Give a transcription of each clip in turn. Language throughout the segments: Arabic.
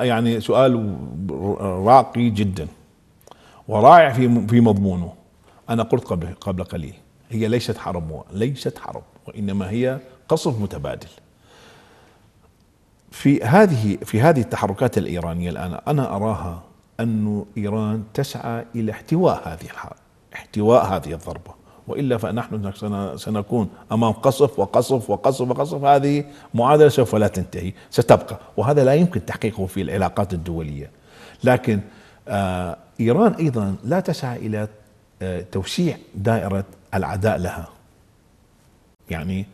يعني سؤال راقي جدا ورائع في في مضمونه انا قلت قبل قبل قليل هي ليست حرب ليست حرب وانما هي قصف متبادل في هذه في هذه التحركات الايرانيه الان انا اراها أن إيران تسعى إلى احتواء هذه الحرب احتواء هذه الضربة والا فنحن سنكون امام قصف وقصف وقصف وقصف هذه معادله سوف لا تنتهي ستبقى وهذا لا يمكن تحقيقه في العلاقات الدوليه لكن آه، ايران ايضا لا تسعى الى آه، توسيع دائره العداء لها يعني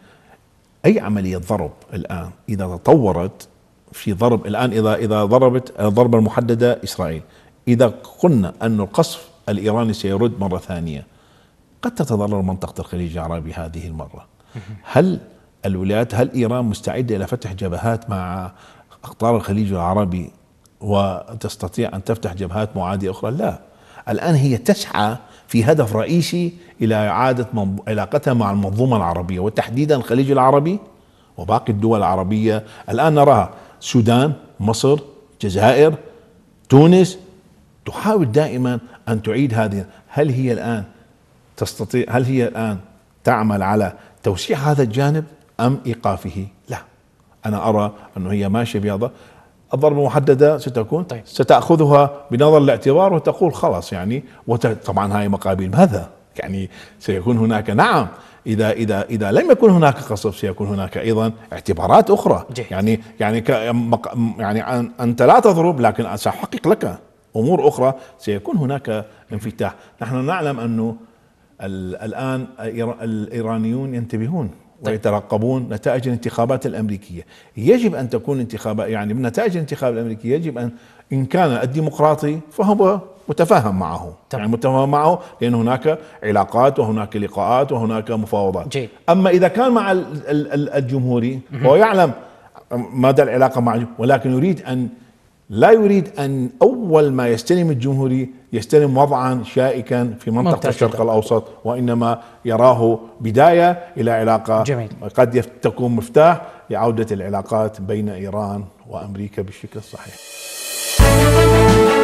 اي عمليه ضرب الان اذا تطورت في ضرب الان اذا اذا ضربت الضربه المحدده اسرائيل اذا قلنا ان القصف الايراني سيرد مره ثانيه قد تتضرر منطقة الخليج العربي هذه المرة هل الولايات هل إيران مستعدة إلى فتح جبهات مع أقطار الخليج العربي وتستطيع أن تفتح جبهات معادية أخرى لا الآن هي تسعى في هدف رئيسي إلى إعادة علاقتها مع المنظومة العربية وتحديدا الخليج العربي وباقي الدول العربية الآن نراها السودان مصر الجزائر تونس تحاول دائما أن تعيد هذه هل هي الآن تستطيع هل هي الآن تعمل على توسيع هذا الجانب أم إيقافه لا أنا أرى أنه هي ماشية بهذا الضربة محددة ستكون طيب. ستأخذها بنظر الاعتبار وتقول خلاص يعني وت... طبعا هاي مقابل ماذا يعني سيكون هناك نعم إذا إذا إذا لم يكن هناك قصف سيكون هناك أيضا اعتبارات أخرى جيد. يعني يعني ك... يعني أنت لا تضرب لكن سأحقق لك أمور أخرى سيكون هناك انفتاح نحن نعلم أنه الآن الإيرانيون ينتبهون طيب. ويترقبون نتائج الانتخابات الأمريكية يجب أن تكون انتخابات يعني من نتائج الانتخابات الأمريكية يجب أن إن كان الديمقراطي فهو متفاهم معه طبعا. يعني متفاهم معه لأن هناك علاقات وهناك لقاءات وهناك مفاوضات جي. أما إذا كان مع الجمهوري هو يعلم مدى العلاقة معه ولكن يريد أن لا يريد أن أول ما يستلم الجمهوري يستلم وضعا شائكا في منطقة, منطقة الشرق الأوسط وإنما يراه بداية إلى علاقة جميل. قد تكون مفتاح لعودة العلاقات بين إيران وأمريكا بالشكل الصحيح